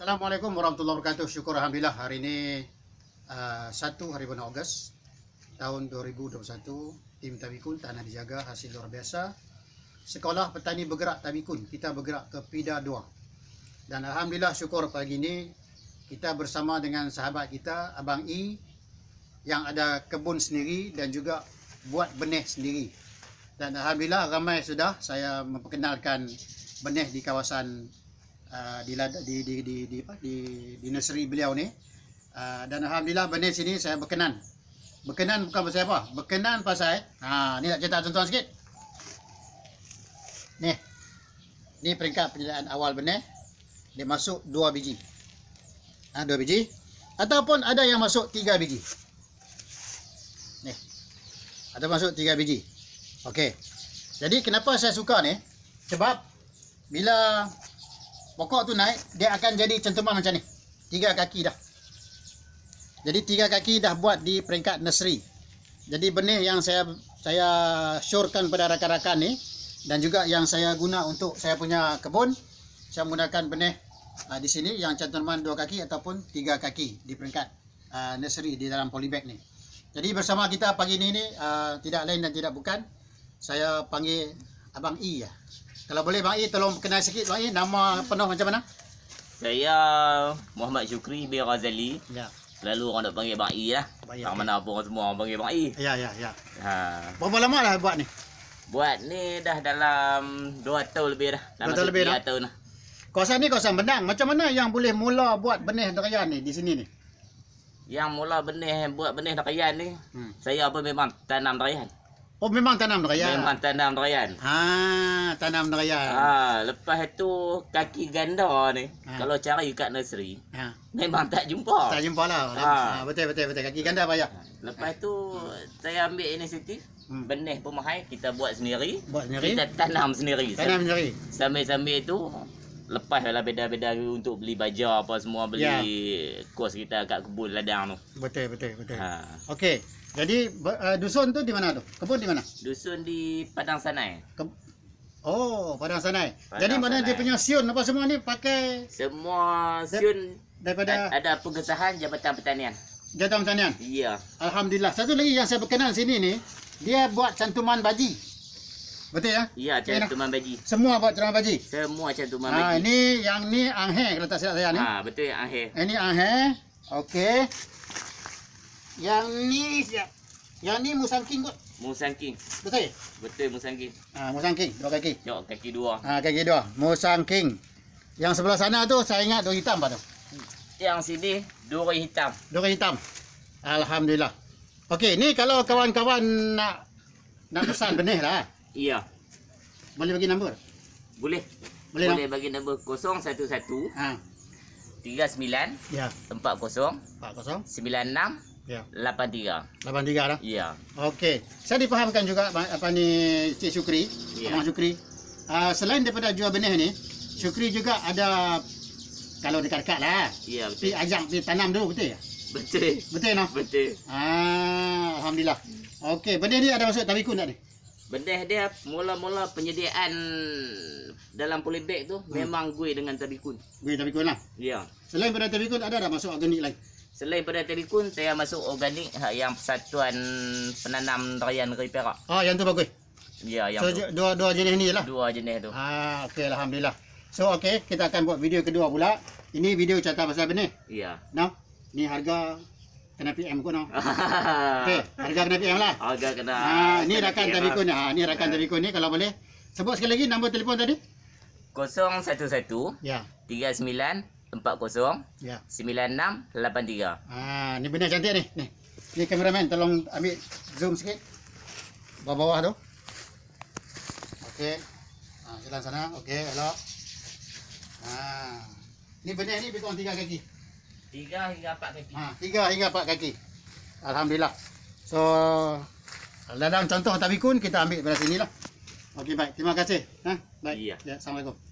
Assalamualaikum warahmatullahi wabarakatuh. Syukur alhamdulillah hari ini uh, 1 hari bulan Ogos tahun 2021 tim Tabikun tanah dijaga hasil luar biasa. Sekolah Petani Bergerak Tabikun. Kita bergerak ke PIDA 2. Dan alhamdulillah syukur pagi ini kita bersama dengan sahabat kita Abang I yang ada kebun sendiri dan juga buat benih sendiri. Dan alhamdulillah ramai sudah saya memperkenalkan benih di kawasan Ah, di, di, di, di, di, di, di nursery beliau ni uh, dan Alhamdulillah benda sini saya berkenan berkenan bukan pasal apa berkenan pasal ha, ni nak cerita tuan-tuan sikit ni ni peringkat penyediaan awal benda dia masuk 2 biji ha, 2 biji ataupun ada yang masuk 3 biji ni ada masuk 3 biji Okey. Jadi kenapa saya suka ni? Sebab bila pokok tu naik dia akan jadi centuman macam ni tiga kaki dah jadi tiga kaki dah buat di peringkat nursery jadi benih yang saya saya syorkan pada rakan-rakan ni dan juga yang saya guna untuk saya punya kebun saya menggunakan benih uh, di sini yang centuman dua kaki ataupun tiga kaki di peringkat uh, nursery di dalam polybag ni jadi bersama kita pagi ni ni uh, tidak lain dan tidak bukan saya panggil Abang E ya. Kalau boleh Abang I, e, tolong kenal sikit Abang E nama penuh macam mana? Saya Muhammad Syukri B Razali. Ya. Lalu orang nak panggil Abang E lah. Ya, tak ya. mana pun semua orang panggil Abang E. Ya, ya, ya. Ha. Berapa lama lah buat ni? Buat ni dah dalam 2 tahun lebih dah. Dalam 2 tahun lebih dah? tahun dah. Kawasan ni kawasan benang. Macam mana yang boleh mula buat benih durian ni di sini ni? Yang mula benih buat benih durian ni, hmm. saya apa memang tanam durian. Oh memang tanam durian. Memang tanam durian. Ha, tanam durian. Ha, lepas itu kaki ganda ni ha. kalau cari kat nursery, ha. memang tak jumpa. Tak jumpa lah. Ha. ha, betul betul betul kaki ganda payah. Ha, lepas itu ha. saya ambil inisiatif hmm. benih pemahai kita buat sendiri. Buat sendiri. Kita tanam sendiri. Tanam sendiri. Sambil-sambil itu lepas lah beda-beda untuk beli baja apa semua beli ya. kos kita kat kebun ladang tu. Betul betul betul. Ha. Okey. Jadi uh, dusun tu di mana tu? Kebun di mana? Dusun di Padang Sanai. Ke... Oh, Padang Sanai. Padang Jadi mana dia punya siun apa semua ni pakai semua siun daripada ada pengesahan Jabatan Pertanian. Jabatan Pertanian. Iya. Alhamdulillah. Satu lagi yang saya berkenan sini ni, dia buat cantuman baji. Betul ya? Iya, cantuman baji. Semua buat cantuman baji. Semua cantuman ah, baji. Ha, ini yang ni anghe kalau tak silap saya ni. Ha, betul ya anghe. Ini anghe. Okey. Yang ni siap. Yang ni Musang King kot. Musang King. Betul? Betul Musang King. Ah ha, Musang King, dua kaki. Yo, kaki dua. Ah ha, kaki dua. Musang King. Yang sebelah sana tu saya ingat duri hitam apa hmm. Yang sini duri hitam. Duri hitam. Alhamdulillah. Okey, ni kalau kawan-kawan nak nak pesan benih lah. Iya. Boleh bagi nombor? Boleh. Boleh, Boleh bagi nombor 011. Ha. 39 ya. 40 40 96 Ya. 83. 83 dah. Ya. Okey. Saya difahamkan juga apa ni Cik Sukri, ya. Abang Syukri. Uh, selain daripada jual benih ni, Sukri juga ada kalau dekat-dekat lah. Ya, betul. Pergi ajak dia tanam dulu, betul ya? Betul. Betul, no? Betul. Ah, Alhamdulillah. Okey, benih ni ada masuk tabikun tak ni? Benih dia mula-mula penyediaan dalam polybag tu hmm. memang gue dengan tabikun. Gue tabikun lah? Ya. Selain daripada tabikun, ada tak masuk organik lain? Selain pada telekun, saya masuk organik ha, yang persatuan penanam raya negeri Perak. Ah, yang tu bagus. Ya, yang so, tu. dua dua jenis ni lah. Dua jenis tu. Ha, okey alhamdulillah. So okay kita akan buat video kedua pula. Ini video cerita pasal benih. Ya. Nah, ni harga kena PM kau noh. okey, harga kena PM lah. Harga kena. Ha, ni kena rakan lah. telekun ni. Ah, ni rakan uh. Ya. telekun ni kalau boleh sebut sekali lagi nombor telefon tadi. 011 ya. 39 empat kosong ya. sembilan enam lapan tiga. Ah, ni benda cantik ni. Ni, ni kameramen, tolong ambil zoom sikit. bawah bawah tu. Okey, ha, ah, jalan sana. Okey, hello. Ah, ha. ni benda ni berapa tiga kaki? Tiga hingga empat kaki. Ah, tiga hingga empat kaki. Alhamdulillah. So dalam contoh tabikun kita ambil pada sini lah. Okey baik. Terima kasih. Ha? Baik. Ya. Assalamualaikum.